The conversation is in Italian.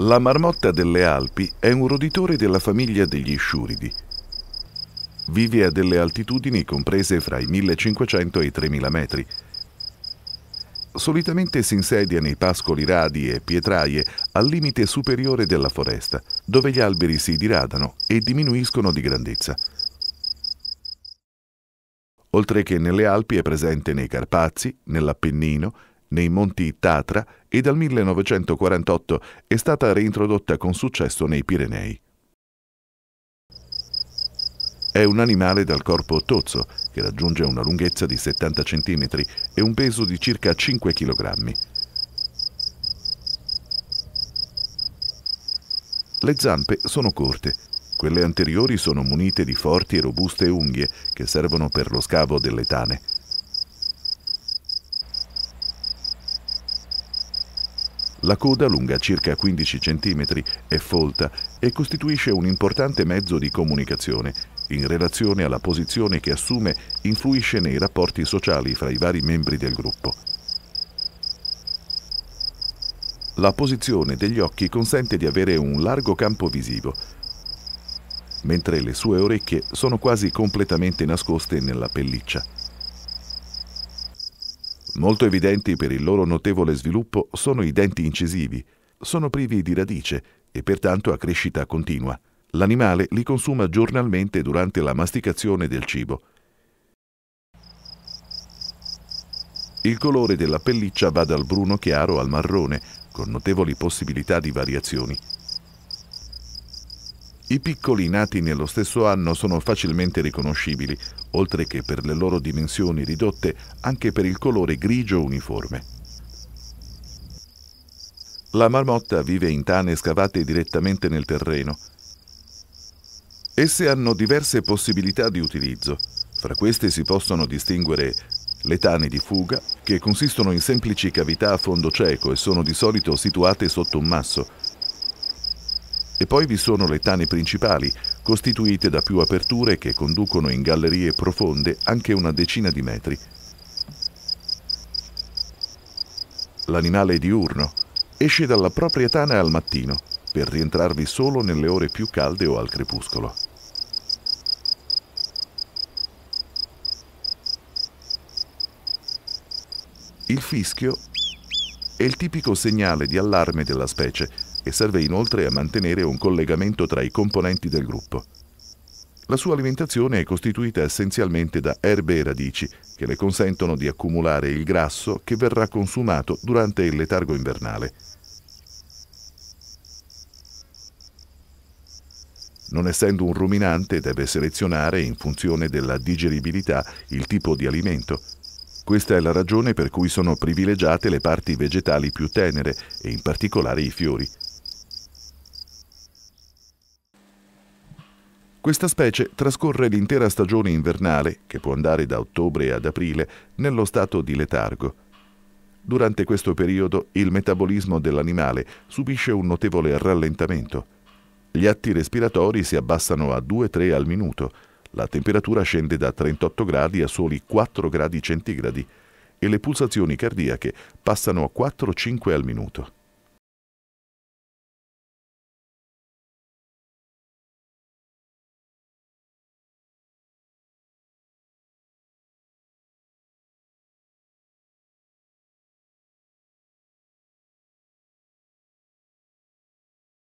La marmotta delle Alpi è un roditore della famiglia degli sciuridi. Vive a delle altitudini comprese fra i 1500 e i 3000 metri. Solitamente si insedia nei pascoli radi e pietraie al limite superiore della foresta, dove gli alberi si diradano e diminuiscono di grandezza. Oltre che nelle Alpi è presente nei Carpazi, nell'Appennino nei Monti Tatra e dal 1948 è stata reintrodotta con successo nei Pirenei. È un animale dal corpo tozzo che raggiunge una lunghezza di 70 cm e un peso di circa 5 kg. Le zampe sono corte, quelle anteriori sono munite di forti e robuste unghie che servono per lo scavo delle tane. La coda, lunga circa 15 cm, è folta e costituisce un importante mezzo di comunicazione. In relazione alla posizione che assume, influisce nei rapporti sociali fra i vari membri del gruppo. La posizione degli occhi consente di avere un largo campo visivo, mentre le sue orecchie sono quasi completamente nascoste nella pelliccia. Molto evidenti per il loro notevole sviluppo sono i denti incisivi. Sono privi di radice e pertanto a crescita continua. L'animale li consuma giornalmente durante la masticazione del cibo. Il colore della pelliccia va dal bruno chiaro al marrone, con notevoli possibilità di variazioni. I piccoli nati nello stesso anno sono facilmente riconoscibili, oltre che per le loro dimensioni ridotte anche per il colore grigio uniforme. La marmotta vive in tane scavate direttamente nel terreno. Esse hanno diverse possibilità di utilizzo. Fra queste si possono distinguere le tane di fuga, che consistono in semplici cavità a fondo cieco e sono di solito situate sotto un masso, e poi vi sono le tane principali, costituite da più aperture che conducono in gallerie profonde anche una decina di metri. L'animale diurno, esce dalla propria tana al mattino per rientrarvi solo nelle ore più calde o al crepuscolo. Il fischio è il tipico segnale di allarme della specie e serve inoltre a mantenere un collegamento tra i componenti del gruppo. La sua alimentazione è costituita essenzialmente da erbe e radici, che le consentono di accumulare il grasso che verrà consumato durante il letargo invernale. Non essendo un ruminante, deve selezionare in funzione della digeribilità il tipo di alimento. Questa è la ragione per cui sono privilegiate le parti vegetali più tenere e in particolare i fiori. Questa specie trascorre l'intera stagione invernale, che può andare da ottobre ad aprile, nello stato di letargo. Durante questo periodo il metabolismo dell'animale subisce un notevole rallentamento. Gli atti respiratori si abbassano a 2-3 al minuto, la temperatura scende da 38 gradi a soli 4 gradi centigradi e le pulsazioni cardiache passano a 4-5 al minuto.